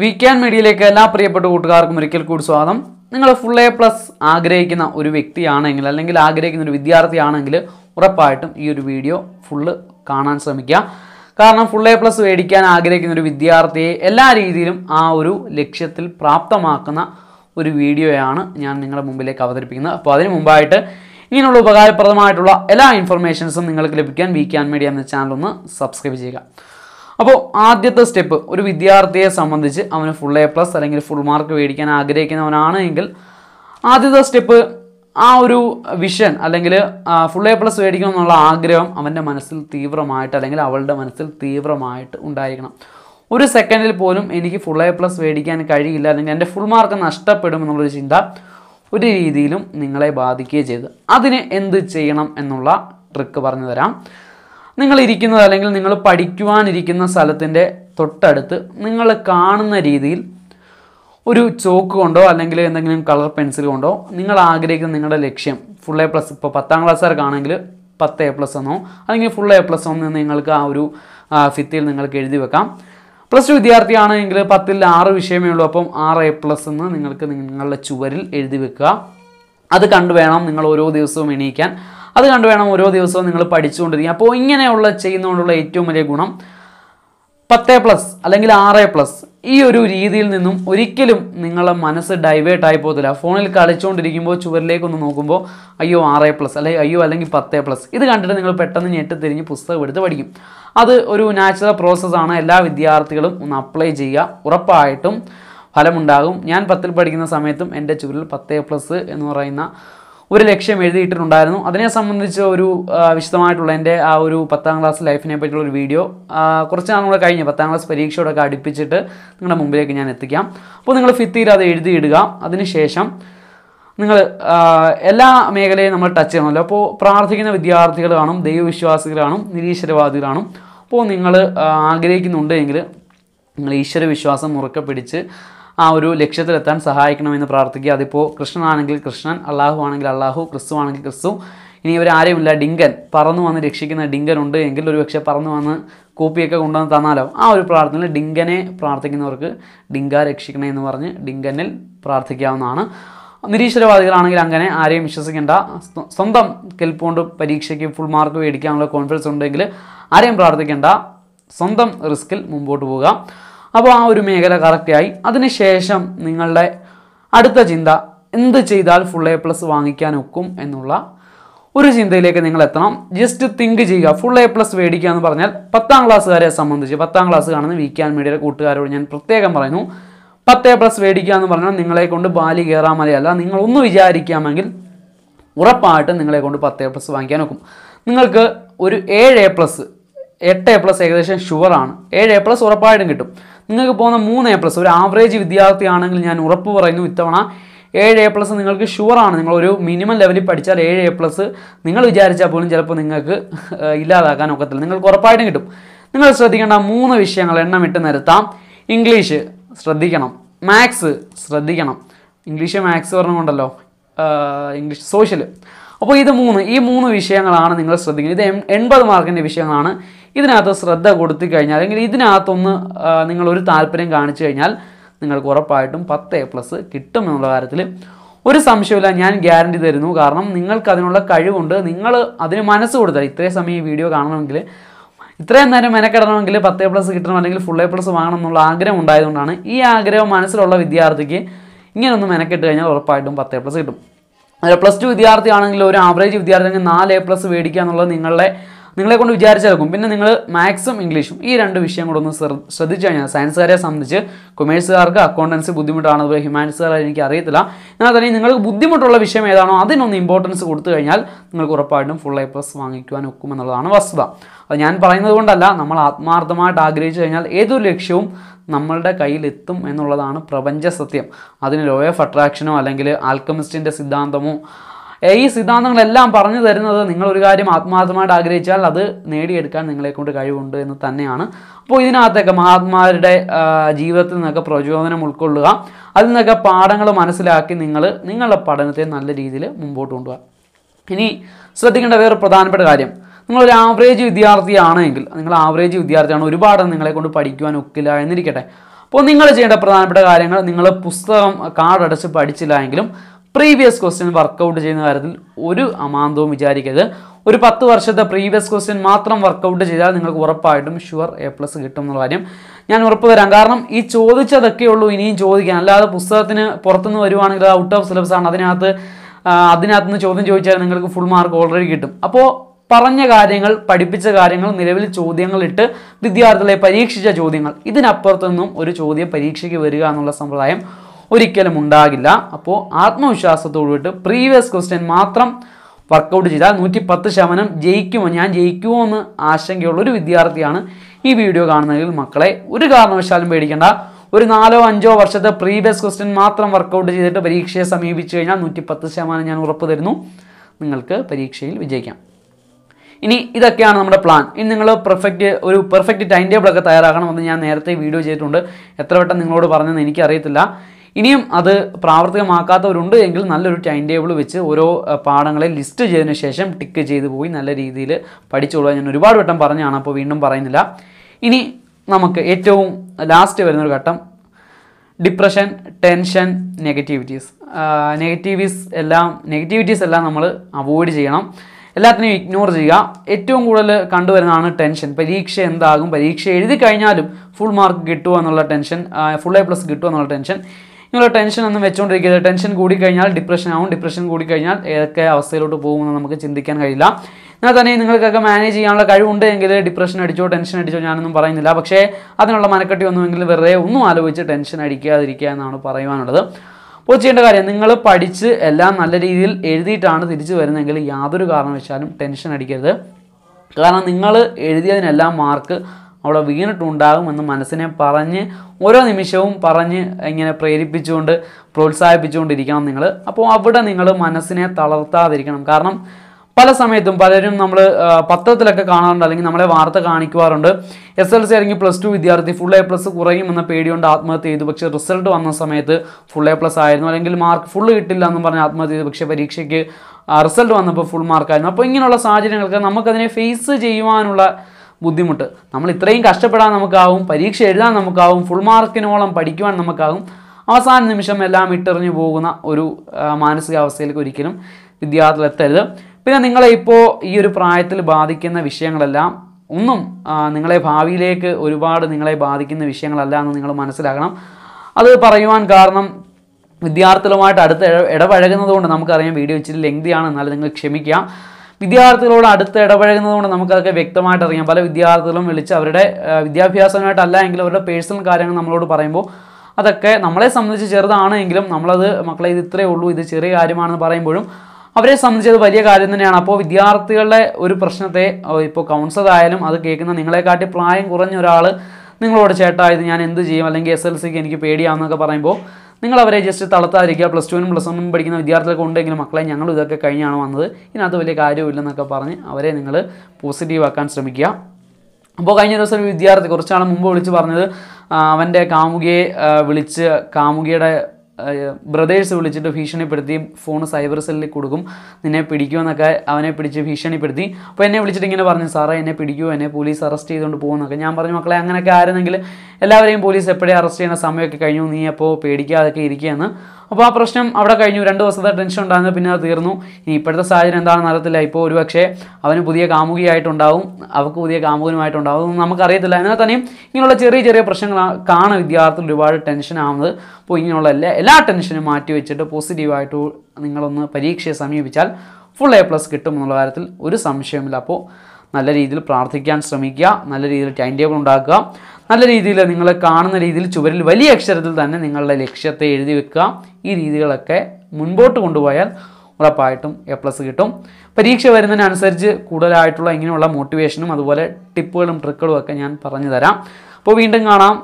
വീക്കാൻ മീഡിയയിലേക്ക് എല്ലാ പ്രിയപ്പെട്ട കൂട്ടുകാർക്കും ഒരിക്കൽ കൂടി സ്വാഗതം നിങ്ങൾ ഫുൾ എ പ്ലസ് ആഗ്രഹിക്കുന്ന ഒരു വ്യക്തിയാണെങ്കിൽ അല്ലെങ്കിൽ ആഗ്രഹിക്കുന്ന ഒരു വിദ്യാർത്ഥിയാണെങ്കിൽ ഉറപ്പായിട്ടും ഈ ഒരു വീഡിയോ ഫുള്ള് കാണാൻ ശ്രമിക്കുക കാരണം ഫുൾ എ പ്ലസ് മേടിക്കാൻ ആഗ്രഹിക്കുന്ന ഒരു വിദ്യാർത്ഥിയെ എല്ലാ രീതിയിലും ആ ഒരു ലക്ഷ്യത്തിൽ പ്രാപ്തമാക്കുന്ന ഒരു വീഡിയോയാണ് ഞാൻ നിങ്ങളുടെ മുമ്പിലേക്ക് അവതരിപ്പിക്കുന്നത് അപ്പോൾ അതിന് മുമ്പായിട്ട് ഇങ്ങനെയുള്ള ഉപകാരപ്രദമായിട്ടുള്ള എല്ലാ ഇൻഫർമേഷൻസും നിങ്ങൾക്ക് ലഭിക്കാൻ വി ക്യാൻ മീഡിയ എന്ന ചാനൽ ഒന്ന് സബ്സ്ക്രൈബ് ചെയ്യുക അപ്പോൾ ആദ്യത്തെ സ്റ്റെപ്പ് ഒരു വിദ്യാർത്ഥിയെ സംബന്ധിച്ച് അവന് ഫുൾ എ പ്ലസ് അല്ലെങ്കിൽ ഫുൾ മാർക്ക് മേടിക്കാൻ ആഗ്രഹിക്കുന്നവനാണ് എങ്കിൽ ആദ്യത്തെ സ്റ്റെപ്പ് ആ ഒരു വിഷൻ അല്ലെങ്കിൽ ഫുൾ എ പ്ലസ് മേടിക്കണം എന്നുള്ള ആഗ്രഹം അവൻ്റെ മനസ്സിൽ തീവ്രമായിട്ട് അല്ലെങ്കിൽ അവളുടെ മനസ്സിൽ തീവ്രമായിട്ട് ഉണ്ടായിരിക്കണം ഒരു സെക്കൻഡിൽ പോലും എനിക്ക് ഫുൾ എ പ്ലസ് മേടിക്കാൻ കഴിയില്ല അല്ലെങ്കിൽ എൻ്റെ ഫുൾ മാർക്ക് നഷ്ടപ്പെടും എന്നുള്ളൊരു ചിന്ത ഒരു രീതിയിലും നിങ്ങളെ ബാധിക്കുകയും ചെയ്തു അതിന് എന്ത് ചെയ്യണം എന്നുള്ള ട്രിക്ക് പറഞ്ഞു തരാം നിങ്ങൾ ഇരിക്കുന്നത് അല്ലെങ്കിൽ നിങ്ങൾ പഠിക്കുവാനിരിക്കുന്ന സ്ഥലത്തിൻ്റെ തൊട്ടടുത്ത് നിങ്ങൾ കാണുന്ന രീതിയിൽ ഒരു ചോക്ക് കൊണ്ടോ അല്ലെങ്കിൽ എന്തെങ്കിലും കളർ പെൻസിൽ കൊണ്ടോ നിങ്ങൾ ആഗ്രഹിക്കുന്ന നിങ്ങളുടെ ലക്ഷ്യം ഫുൾ എ പ്ലസ് ഇപ്പോൾ പത്താം ക്ലാസ്സുകാർക്കാണെങ്കിൽ പത്ത് എ പ്ലസ് എന്നോ അല്ലെങ്കിൽ ഫുൾ എ പ്ലസ് എന്ന് നിങ്ങൾക്ക് ആ ഒരു ഫിത്തിയിൽ നിങ്ങൾക്ക് എഴുതി വെക്കാം പ്ലസ് ടു വിദ്യാർത്ഥിയാണെങ്കിൽ പത്തിൽ ആറ് വിഷയമേ ഉള്ളൂ അപ്പം ആറ് എ പ്ലസ് എന്ന് നിങ്ങൾക്ക് നിങ്ങളുടെ ചുവരിൽ എഴുതി വെക്കുക അത് കണ്ടു വേണം നിങ്ങൾ ഓരോ ദിവസവും എണീക്കാൻ അത് കണ്ടു വേണം ഓരോ ദിവസവും നിങ്ങൾ പഠിച്ചുകൊണ്ടിരിക്കുക അപ്പോൾ ഇങ്ങനെയുള്ള ചെയ്യുന്നതുകൊണ്ടുള്ള ഏറ്റവും വലിയ ഗുണം പത്തേ പ്ലസ് അല്ലെങ്കിൽ ആറ് പ്ലസ് ഈ ഒരു രീതിയിൽ നിന്നും ഒരിക്കലും നിങ്ങളെ മനസ്സ് ഡൈവേർട്ട് ആയി പോകത്തില്ല ഫോണിൽ കളിച്ചുകൊണ്ടിരിക്കുമ്പോൾ ചുവരിലേക്കൊന്ന് നോക്കുമ്പോൾ അയ്യോ ആറ് പ്ലസ് അല്ലെ അയ്യോ അല്ലെങ്കിൽ പത്തേ പ്ലസ് ഇത് കണ്ടിട്ട് നിങ്ങൾ പെട്ടെന്ന് തിരിഞ്ഞ് പുസ്തകം എടുത്ത് പഠിക്കും അത് ഒരു നാച്ചുറൽ പ്രോസസ്സാണ് എല്ലാ വിദ്യാർത്ഥികളും ഒന്ന് അപ്ലൈ ചെയ്യുക ഉറപ്പായിട്ടും ഫലമുണ്ടാകും ഞാൻ പത്തിൽ പഠിക്കുന്ന സമയത്തും എൻ്റെ ചുവരിൽ പത്തേ പ്ലസ് എന്ന് പറയുന്ന ഒരു ലക്ഷ്യം എഴുതിയിട്ടുണ്ടായിരുന്നു അതിനെ സംബന്ധിച്ച് ഒരു വിശദമായിട്ടുള്ള എൻ്റെ ആ ഒരു പത്താം ക്ലാസ് ലൈഫിനെ പറ്റിയുള്ള ഒരു വീഡിയോ കുറച്ച് കൂടെ കഴിഞ്ഞ് പത്താം ക്ലാസ് പരീക്ഷയോടൊക്കെ അടുപ്പിച്ചിട്ട് നിങ്ങളുടെ മുമ്പിലേക്ക് ഞാൻ എത്തിക്കാം അപ്പോൾ നിങ്ങൾ ഫിത്തിയിൽ അത് എഴുതിയിടുക അതിനുശേഷം നിങ്ങൾ എല്ലാ മേഖലയും നമ്മൾ ടച്ച് ചെയ്യണമല്ലോ അപ്പോൾ പ്രാർത്ഥിക്കുന്ന വിദ്യാർത്ഥികൾ കാണും ദൈവവിശ്വാസികൾ കാണും നിരീശ്വരവാദികൾ കാണും അപ്പോൾ നിങ്ങൾ ആഗ്രഹിക്കുന്നുണ്ട് എങ്കിൽ നിങ്ങൾ ഈശ്വരവിശ്വാസം മുറുക്കെ പിടിച്ച് ആ ഒരു ലക്ഷ്യത്തിലെത്താൻ സഹായിക്കണമെന്ന് പ്രാർത്ഥിക്കുക അതിപ്പോൾ കൃഷ്ണനാണെങ്കിൽ കൃഷ്ണൻ അള്ളാഹു ആണെങ്കിൽ അള്ളാഹു ക്രിസ്തു ആണെങ്കിൽ ക്രിസ്തു ഇനി ഇവരാരുമില്ല ഡിങ്കൻ പറന്നു വന്ന് രക്ഷിക്കുന്ന ഡിങ്കൻ ഉണ്ട് എങ്കിൽ ഒരു പക്ഷേ പറന്നു വന്ന് കോപ്പിയൊക്കെ കൊണ്ടുവന്ന് തന്നാലോ ആ ഒരു പ്രാർത്ഥനയിൽ ഡിങ്കനെ പ്രാർത്ഥിക്കുന്നവർക്ക് ഡിങ്ക രക്ഷിക്കണേ എന്ന് പറഞ്ഞ് ഡിങ്കനിൽ പ്രാർത്ഥിക്കാവുന്നതാണ് നിരീശ്വരവാദികളാണെങ്കിൽ അങ്ങനെ ആരെയും വിശ്വസിക്കേണ്ട സ്വന്തം കൊണ്ട് പരീക്ഷയ്ക്ക് ഫുൾ മാർക്ക് മേടിക്കാനുള്ള കോൺഫിഡൻസ് ഉണ്ടെങ്കിൽ ആരെയും പ്രാർത്ഥിക്കേണ്ട സ്വന്തം റിസ്കിൽ മുമ്പോട്ട് പോവുക അപ്പോൾ ആ ഒരു മേഖല കറക്റ്റായി അതിനുശേഷം നിങ്ങളുടെ അടുത്ത ചിന്ത എന്ത് ചെയ്താൽ ഫുൾ എ പ്ലസ് വാങ്ങിക്കാൻ ഒക്കും എന്നുള്ള ഒരു ചിന്തയിലേക്ക് നിങ്ങൾ എത്തണം ജസ്റ്റ് തിങ്ക് ചെയ്യുക ഫുൾ എ പ്ലസ് മേടിക്കുക എന്ന് പറഞ്ഞാൽ പത്താം ക്ലാസ്സുകാരെ സംബന്ധിച്ച് പത്താം ക്ലാസ് കാണുന്ന വീക്കാൻ മീഡിയയുടെ കൂട്ടുകാരോട് ഞാൻ പ്രത്യേകം പറയുന്നു പത്ത് എ പ്ലസ് മേടിക്കുക എന്ന് പറഞ്ഞാൽ നിങ്ങളെ കൊണ്ട് ബാലി കയറാൻ മതിയല്ല ഒന്ന് വിചാരിക്കാമെങ്കിൽ ഉറപ്പായിട്ടും നിങ്ങളെ കൊണ്ട് പത്ത് എ പ്ലസ് വാങ്ങിക്കാൻ ഒക്കും നിങ്ങൾക്ക് ഒരു ഏഴ് എ പ്ലസ് എട്ട് എ പ്ലസ് ഏകദേശം ഷുവറാണ് ഏഴ് എ പ്ലസ് ഉറപ്പായിട്ടും കിട്ടും നിങ്ങൾക്ക് പോകുന്ന മൂന്ന് എ പ്ലസ് ഒരു ആവറേജ് വിദ്യാർത്ഥിയാണെങ്കിൽ ഞാൻ ഉറപ്പ് പറയുന്നു ഇത്തവണ ഏഴ് എ പ്ലസ് നിങ്ങൾക്ക് ഷുവറാണ് നിങ്ങളൊരു മിനിമം ലെവലിൽ പഠിച്ചാൽ ഏഴ് എ പ്ലസ് നിങ്ങൾ വിചാരിച്ചാൽ പോലും ചിലപ്പോൾ നിങ്ങൾക്ക് ഇല്ലാതാക്കാൻ ഒക്കത്തില്ല നിങ്ങൾക്ക് ഉറപ്പായിട്ടും കിട്ടും നിങ്ങൾ ശ്രദ്ധിക്കേണ്ട മൂന്ന് വിഷയങ്ങൾ ഇട്ട് നിരത്താം ഇംഗ്ലീഷ് ശ്രദ്ധിക്കണം മാത്സ് ശ്രദ്ധിക്കണം ഇംഗ്ലീഷ് മാത്സ് പറഞ്ഞുകൊണ്ടല്ലോ ഇംഗ്ലീഷ് സോഷ്യൽ അപ്പോൾ ഇത് മൂന്ന് ഈ മൂന്ന് വിഷയങ്ങളാണ് നിങ്ങൾ ശ്രദ്ധിക്കുന്നത് ഇത് എൺപത് മാർക്കിൻ്റെ വിഷയങ്ങളാണ് ഇതിനകത്ത് ശ്രദ്ധ കൊടുത്തു കഴിഞ്ഞാൽ അല്ലെങ്കിൽ ഇതിനകത്തൊന്ന് നിങ്ങളൊരു താല്പര്യം കാണിച്ചു കഴിഞ്ഞാൽ നിങ്ങൾക്ക് ഉറപ്പായിട്ടും പത്ത് എ പ്ലസ് കിട്ടും എന്നുള്ള കാര്യത്തിൽ ഒരു സംശയമില്ല ഞാൻ ഗ്യാരണ്ടി തരുന്നു കാരണം നിങ്ങൾക്ക് അതിനുള്ള കഴിവുണ്ട് നിങ്ങൾ അതിന് മനസ്സ് കൊടുത്താൽ ഇത്രയും സമയം ഈ വീഡിയോ കാണണമെങ്കിൽ ഇത്രയും നേരം മെനക്കെടണമെങ്കിൽ പത്ത് എ പ്ലസ് കിട്ടണം അല്ലെങ്കിൽ ഫുൾ എ പ്ലസ് വാങ്ങണം എന്നുള്ള ആഗ്രഹം ഉണ്ടായതുകൊണ്ടാണ് ഈ ആഗ്രഹം മനസ്സിലുള്ള വിദ്യാർത്ഥിക്ക് ഇങ്ങനെയൊന്ന് മെനക്കെട്ട് കഴിഞ്ഞാൽ ഉറപ്പായിട്ടും പത്ത് എ പ്ലസ് കിട്ടും പ്ലസ് ടു വിദ്യാർത്ഥിയാണെങ്കിൽ ഒരു ആവറേജ് വിദ്യാർത്ഥിയാണെങ്കിൽ നാല് എ പ്ലസ് മേടിക്കുക എന്നുള്ളത് നിങ്ങളുടെ നിങ്ങളെ കൊണ്ട് വിചാരിച്ചെടുക്കും പിന്നെ നിങ്ങൾ മാക്സും ഇംഗ്ലീഷും ഈ രണ്ട് വിഷയം കൂടെ ഒന്ന് ശ്രദ്ധിച്ചു കഴിഞ്ഞാൽ സയൻസുകാരെ സംബന്ധിച്ച് കൊമേഴ്സുകാർക്ക് അക്കൗണ്ടൻസി ബുദ്ധിമുട്ടാണ് അതുപോലെ ഹ്യൂമാനിറ്റ്സുകാർ എനിക്ക് അറിയത്തില്ല എന്നാൽ തന്നെ നിങ്ങൾക്ക് ബുദ്ധിമുട്ടുള്ള വിഷയം ഏതാണോ അതിനൊന്ന് ഇമ്പോർട്ടൻസ് കൊടുത്തു കഴിഞ്ഞാൽ നിങ്ങൾക്ക് ഉറപ്പായിട്ടും ഫുൾ എ പ്ലസ് വാങ്ങിക്കുവാൻ എന്നുള്ളതാണ് വസ്തുത അത് ഞാൻ പറയുന്നത് കൊണ്ടല്ല നമ്മൾ ആത്മാർത്ഥമായിട്ട് ആഗ്രഹിച്ചു കഴിഞ്ഞാൽ ഏതൊരു ലക്ഷ്യവും നമ്മളുടെ കയ്യിലെത്തും എന്നുള്ളതാണ് പ്രപഞ്ച സത്യം അതിന് ലോ ഓഫ് അട്രാക്ഷനോ അല്ലെങ്കിൽ ആൽക്കമിസ്റ്റിൻ്റെ സിദ്ധാന്തമോ ഈ സിദ്ധാന്തങ്ങളെല്ലാം പറഞ്ഞു തരുന്നത് നിങ്ങളൊരു കാര്യം ആത്മാർത്ഥമായിട്ട് ആഗ്രഹിച്ചാൽ അത് നേടിയെടുക്കാൻ നിങ്ങളെ കൊണ്ട് കഴിവുണ്ട് എന്ന് തന്നെയാണ് അപ്പോൾ ഇതിനകത്തൊക്കെ മഹാത്മാരുടെ ജീവിതത്തിൽ നിന്നൊക്കെ പ്രചോദനം ഉൾക്കൊള്ളുക അതിൽ നിന്നൊക്കെ പാഠങ്ങൾ മനസ്സിലാക്കി നിങ്ങൾ നിങ്ങളുടെ പഠനത്തെ നല്ല രീതിയിൽ മുമ്പോട്ട് കൊണ്ടുപോകാം ഇനി ശ്രദ്ധിക്കേണ്ട വേറെ പ്രധാനപ്പെട്ട കാര്യം നിങ്ങളൊരു ആവറേജ് വിദ്യാർത്ഥിയാണെങ്കിൽ നിങ്ങൾ ആവറേജ് വിദ്യാർത്ഥിയാണ് ഒരുപാട് നിങ്ങളെ കൊണ്ട് പഠിക്കുവാൻ ഒക്കില്ല എന്നിരിക്കട്ടെ അപ്പോൾ നിങ്ങൾ ചെയ്യേണ്ട പ്രധാനപ്പെട്ട കാര്യങ്ങൾ നിങ്ങൾ പുസ്തകം കാർഡടച്ച് പഠിച്ചില്ല എങ്കിലും പ്രീവിയസ് ക്വസ്റ്റ്യൻ വർക്കൗട്ട് ചെയ്യുന്ന കാര്യത്തിൽ ഒരു അമാന്തവും വിചാരിക്കരുത് ഒരു പത്ത് വർഷത്തെ പ്രീവിയസ് ക്വസ്റ്റ്യൻ മാത്രം വർക്കൗട്ട് ചെയ്താൽ നിങ്ങൾക്ക് ഉറപ്പായിട്ടും ഷുവർ എ പ്ലസ് കിട്ടും എന്നുള്ള കാര്യം ഞാൻ ഉറപ്പ് തരാം കാരണം ഈ ചോദിച്ചതൊക്കെ ഉള്ളൂ ഇനിയും ചോദിക്കാൻ അല്ലാതെ പുസ്തകത്തിന് പുറത്തുനിന്ന് വരുവാണെങ്കിൽ അത് ഔട്ട് ഓഫ് സിലബസ് ആണ് അതിനകത്ത് അതിനകത്ത് നിന്ന് ചോദ്യം ചോദിച്ചാൽ നിങ്ങൾക്ക് ഫുൾ മാർക്ക് ഓൾറെഡി കിട്ടും അപ്പോൾ പറഞ്ഞ കാര്യങ്ങൾ പഠിപ്പിച്ച കാര്യങ്ങൾ നിലവിൽ ചോദ്യങ്ങളിട്ട് വിദ്യാർത്ഥികളെ പരീക്ഷിച്ച ചോദ്യങ്ങൾ ഇതിനപ്പുറത്തൊന്നും ഒരു ചോദ്യം പരീക്ഷയ്ക്ക് വരിക എന്നുള്ള സമ്പ്രദായം ഒരിക്കലും ഉണ്ടാകില്ല അപ്പോൾ ആത്മവിശ്വാസത്തോടുകൂട്ട് പ്രീവിയസ് ക്വസ്റ്റ്യൻ മാത്രം വർക്കൗട്ട് ചെയ്താൽ നൂറ്റി പത്ത് ശതമാനം ജയിക്കുമോ ഞാൻ ജയിക്കുമോ എന്ന് ആശങ്കയുള്ള ഒരു വിദ്യാർത്ഥിയാണ് ഈ വീഡിയോ കാണുന്നതിൽ മക്കളെ ഒരു കാരണവശാലും പേടിക്കേണ്ട ഒരു നാലോ അഞ്ചോ വർഷത്തെ പ്രീവിയസ് ക്വസ്റ്റ്യൻ മാത്രം വർക്കൗട്ട് ചെയ്തിട്ട് പരീക്ഷയെ സമീപിച്ചു കഴിഞ്ഞാൽ നൂറ്റി പത്ത് ശതമാനം ഞാൻ ഉറപ്പ് തരുന്നു നിങ്ങൾക്ക് പരീക്ഷയിൽ വിജയിക്കാം ഇനി ഇതൊക്കെയാണ് നമ്മുടെ പ്ലാൻ ഇനി നിങ്ങൾ പെർഫെക്റ്റ് ഒരു പെർഫെക്റ്റ് ടൈം ടേബിളൊക്കെ തയ്യാറാക്കണമെന്ന് ഞാൻ നേരത്തെ വീഡിയോ ചെയ്തിട്ടുണ്ട് എത്ര വട്ടം നിങ്ങളോട് പറഞ്ഞെന്ന് എനിക്കറിയത്തില്ല ഇനിയും അത് പ്രാവർത്തികമാക്കാത്തവരുണ്ട് എങ്കിൽ നല്ലൊരു ടൈം ടേബിൾ വെച്ച് ഓരോ പാഠങ്ങളെ ലിസ്റ്റ് ചെയ്തതിന് ശേഷം ടിക്ക് ചെയ്ത് പോയി നല്ല രീതിയിൽ പഠിച്ചോളുക ഞാൻ ഒരുപാട് വട്ടം പറഞ്ഞാണ് അപ്പോൾ വീണ്ടും പറയുന്നില്ല ഇനി നമുക്ക് ഏറ്റവും ലാസ്റ്റ് വരുന്നൊരു ഘട്ടം ഡിപ്രഷൻ ടെൻഷൻ നെഗറ്റിവിറ്റീസ് നെഗറ്റീവീസ് എല്ലാം നെഗറ്റിവിറ്റീസ് എല്ലാം നമ്മൾ അവോയ്ഡ് ചെയ്യണം എല്ലാത്തിനെയും ഇഗ്നോർ ചെയ്യുക ഏറ്റവും കൂടുതൽ കണ്ടുവരുന്നതാണ് ടെൻഷൻ പരീക്ഷ എന്താകും പരീക്ഷ എഴുതി കഴിഞ്ഞാലും ഫുൾ മാർക്ക് കിട്ടുമോ എന്നുള്ള ടെൻഷൻ ഫുൾ എ പ്ലസ് കിട്ടുമോ എന്നുള്ള ടെൻഷൻ നിങ്ങൾ ടെൻഷൻ ഒന്നും വെച്ചുകൊണ്ടിരിക്കരുത് ടെൻഷൻ കൂടി കഴിഞ്ഞാൽ ഡിപ്രഷൻ ആവും ഡിപ്രഷൻ കൂടി കഴിഞ്ഞാൽ ഏതൊക്കെ അവസ്ഥയിലോട്ട് പോകുമെന്ന് നമുക്ക് ചിന്തിക്കാൻ കഴിയില്ല എന്നാൽ തന്നെ നിങ്ങൾക്കൊക്കെ മാനേജ് ചെയ്യാനുള്ള കഴിവുണ്ട് എങ്കിൽ ഡിപ്രഷൻ അടിച്ചോ ടെൻഷൻ അടിച്ചോ ഞാനൊന്നും പറയുന്നില്ല പക്ഷേ അതിനുള്ള മനക്കെട്ടി ഒന്നുമെങ്കിൽ വെറുതെ ഒന്നും ആലോചിച്ച് ടെൻഷൻ അടിക്കാതിരിക്കുക എന്നാണ് പറയുവാനുള്ളത് അപ്പോൾ ചെയ്യേണ്ട കാര്യം നിങ്ങൾ പഠിച്ച് എല്ലാം നല്ല രീതിയിൽ എഴുതിയിട്ടാണ് തിരിച്ചു വരുന്നതെങ്കിൽ യാതൊരു കാരണവശാലും ടെൻഷൻ അടിക്കരുത് കാരണം നിങ്ങൾ എഴുതിയതിനെല്ലാം മാർക്ക് അവിടെ വീണിട്ടുണ്ടാകും എന്ന് മനസ്സിനെ പറഞ്ഞ് ഓരോ നിമിഷവും പറഞ്ഞ് ഇങ്ങനെ പ്രേരിപ്പിച്ചുകൊണ്ട് പ്രോത്സാഹിപ്പിച്ചുകൊണ്ടിരിക്കണം നിങ്ങൾ അപ്പോൾ അവിടെ നിങ്ങൾ മനസ്സിനെ തളർത്താതിരിക്കണം കാരണം പല സമയത്തും പലരും നമ്മൾ പത്രത്തിലൊക്കെ കാണാറുണ്ട് അല്ലെങ്കിൽ നമ്മളെ വാർത്ത കാണിക്കുവാറുണ്ട് എസ് എൽ സി അല്ലെങ്കിൽ പ്ലസ് ടു വിദ്യാർത്ഥി ഫുൾ എ പ്ലസ് കുറയുമെന്ന പേടിയോണ്ട് ആത്മഹത്യ ചെയ്തു പക്ഷേ റിസൾട്ട് വന്ന സമയത്ത് ഫുൾ എ പ്ലസ് ആയിരുന്നു അല്ലെങ്കിൽ മാർക്ക് ഫുൾ കിട്ടില്ല എന്നും പറഞ്ഞ് ആത്മഹത്യ ചെയ്തു പക്ഷേ പരീക്ഷയ്ക്ക് റിസൾട്ട് വന്നപ്പോൾ ഫുൾ മാർക്കായിരുന്നു അപ്പോൾ ഇങ്ങനെയുള്ള സാഹചര്യങ്ങൾക്ക് നമുക്കതിനെ ഫേസ് ചെയ്യുവാനുള്ള ബുദ്ധിമുട്ട് നമ്മൾ ഇത്രയും കഷ്ടപ്പെടാൻ നമുക്കാവും പരീക്ഷ എഴുതാൻ നമുക്കാവും ഫുൾ മാർക്കിനോളം പഠിക്കുവാൻ നമുക്കാവും അവസാന നിമിഷം എല്ലാം ഇട്ടെറിഞ്ഞു പോകുന്ന ഒരു മാനസികാവസ്ഥയിലേക്ക് ഒരിക്കലും വിദ്യാർത്ഥികൾ എത്തരുത് പിന്നെ നിങ്ങളെ ഇപ്പോൾ ഈ ഒരു പ്രായത്തിൽ ബാധിക്കുന്ന വിഷയങ്ങളെല്ലാം ഒന്നും നിങ്ങളെ ഭാവിയിലേക്ക് ഒരുപാട് നിങ്ങളെ ബാധിക്കുന്ന വിഷയങ്ങളല്ല എന്ന് നിങ്ങൾ മനസ്സിലാക്കണം അത് പറയുവാൻ കാരണം വിദ്യാർത്ഥികളുമായിട്ട് അടുത്ത് ഇടപഴകുന്നതുകൊണ്ട് നമുക്കറിയാം വീഡിയോ ഇച്ചിരി ലെങ്തിയാണ് എന്നാലും നിങ്ങൾ ക്ഷമിക്കാം വിദ്യാർത്ഥികളോട് അടുത്ത് കൊണ്ട് നമുക്കതൊക്കെ വ്യക്തമായിട്ട് അറിയാം പല വിദ്യാർത്ഥികളും വിളിച്ച് അവരുടെ വിദ്യാഭ്യാസമായിട്ടല്ല എങ്കിലും അവരുടെ പേഴ്സണൽ കാര്യങ്ങൾ നമ്മളോട് പറയുമ്പോൾ അതൊക്കെ നമ്മളെ സംബന്ധിച്ച് ചെറുതാണ് എങ്കിലും നമ്മളത് മക്കളെ ഇത് ഇത്രയേ ഉള്ളൂ ഇത് ചെറിയ കാര്യമാണെന്ന് പറയുമ്പോഴും അവരെ സംബന്ധിച്ച് വലിയ കാര്യം തന്നെയാണ് അപ്പോൾ വിദ്യാർത്ഥികളുടെ ഒരു പ്രശ്നത്തെ ഇപ്പോൾ കൗൺസിലർ ആയാലും അത് കേൾക്കുന്ന നിങ്ങളെക്കാട്ടി പ്രായം കുറഞ്ഞ ഒരാൾ നിങ്ങളോട് ചേട്ടാ ഇത് ഞാൻ എന്ത് ചെയ്യും അല്ലെങ്കിൽ എസ് എൽ സിക്ക് എനിക്ക് പേടിയാണെന്നൊക്കെ പറയുമ്പോൾ നിങ്ങൾ അവരെ ജസ്റ്റ് തളർത്താതിരിക്കുക പ്ലസ് ടുവിനും പ്ലസ് വണ്ണും പഠിക്കുന്ന വിദ്യാർത്ഥികൾക്ക് ഉണ്ടെങ്കിലും മക്കളെ ഞങ്ങൾ ഇതൊക്കെ കഴിഞ്ഞാണ് വന്നത് ഇതിനകത്ത് വലിയ കാര്യമില്ലെന്നൊക്കെ പറഞ്ഞ് അവരെ നിങ്ങൾ പോസിറ്റീവ് ആക്കാൻ ശ്രമിക്കുക അപ്പോൾ കഴിഞ്ഞ ദിവസം ഒരു വിദ്യാർത്ഥി കുറച്ചാൾ മുമ്പ് വിളിച്ച് പറഞ്ഞത് അവൻ്റെ കാമുകിയെ വിളിച്ച് കാമുകിയുടെ ബ്രദേഴ്സ് വിളിച്ചിട്ട് ഭീഷണിപ്പെടുത്തി ഫോൺ സൈബർ സെല്ലിൽ കൊടുക്കും നിന്നെ പിടിക്കുമെന്നൊക്കെ അവനെ പിടിച്ച് ഭീഷണിപ്പെടുത്തി അപ്പോൾ എന്നെ വിളിച്ചിട്ട് ഇങ്ങനെ പറഞ്ഞു സാറേ എന്നെ പിടിക്കുമോ എന്നെ പോലീസ് അറസ്റ്റ് ചെയ്തുകൊണ്ട് പോകുമെന്നൊക്കെ ഞാൻ പറഞ്ഞു മക്കളെ അങ്ങനെയൊക്കെ ആരെന്നെങ്കിലും എല്ലാവരെയും പോലീസ് എപ്പോഴേ അറസ്റ്റ് ചെയ്യുന്ന സമയമൊക്കെ കഴിഞ്ഞു നീ അപ്പോൾ പേടിക്കാതൊക്കെ ഇരിക്കുകയെന്ന് അപ്പോൾ ആ പ്രശ്നം അവിടെ കഴിഞ്ഞു രണ്ട് ദിവസത്തെ ടെൻഷൻ ഉണ്ടായിരുന്നു പിന്നെ അത് തീർന്നു ഇനി ഇപ്പോഴത്തെ സാഹചര്യം എന്താണെന്ന് അറിയത്തില്ല ഇപ്പോൾ ഒരു പക്ഷേ അവന് പുതിയ കാമുകിയായിട്ടുണ്ടാവും അവർക്ക് പുതിയ കാമുകനുമായിട്ടുണ്ടാവും അതൊന്നും നമുക്കറിയത്തില്ല എന്നാൽ തന്നെയും ഇങ്ങനെയുള്ള ചെറിയ ചെറിയ പ്രശ്നങ്ങൾ കാണ വിദ്യാർത്ഥികൾ ഒരുപാട് ടെൻഷൻ ആവുന്നത് അപ്പോൾ ഇങ്ങനെയുള്ള എല്ലാ എല്ലാ ടെൻഷനും മാറ്റി വെച്ചിട്ട് പോസിറ്റീവായിട്ട് നിങ്ങളൊന്ന് പരീക്ഷയെ സമീപിച്ചാൽ ഫുൾ എ പ്ലസ് കിട്ടും എന്നുള്ള കാര്യത്തിൽ ഒരു സംശയമില്ല അപ്പോൾ നല്ല രീതിയിൽ പ്രാർത്ഥിക്കാൻ ശ്രമിക്കുക നല്ല രീതിയിൽ ടൈം ടേബിൾ ഉണ്ടാക്കുക നല്ല രീതിയിൽ നിങ്ങളെ കാണുന്ന രീതിയിൽ ചുവരിൽ വലിയ അക്ഷരത്തിൽ തന്നെ നിങ്ങളുടെ ലക്ഷ്യത്തെ എഴുതി വെക്കുക ഈ രീതികളൊക്കെ മുൻപോട്ട് കൊണ്ടുപോയാൽ ഉറപ്പായിട്ടും എ പ്ലസ് കിട്ടും പരീക്ഷ വരുന്നതിനനുസരിച്ച് കൂടുതലായിട്ടുള്ള ഇങ്ങനെയുള്ള മോട്ടിവേഷനും അതുപോലെ ടിപ്പുകളും ട്രിക്കുകളും ഒക്കെ ഞാൻ പറഞ്ഞു തരാം അപ്പോൾ വീണ്ടും കാണാം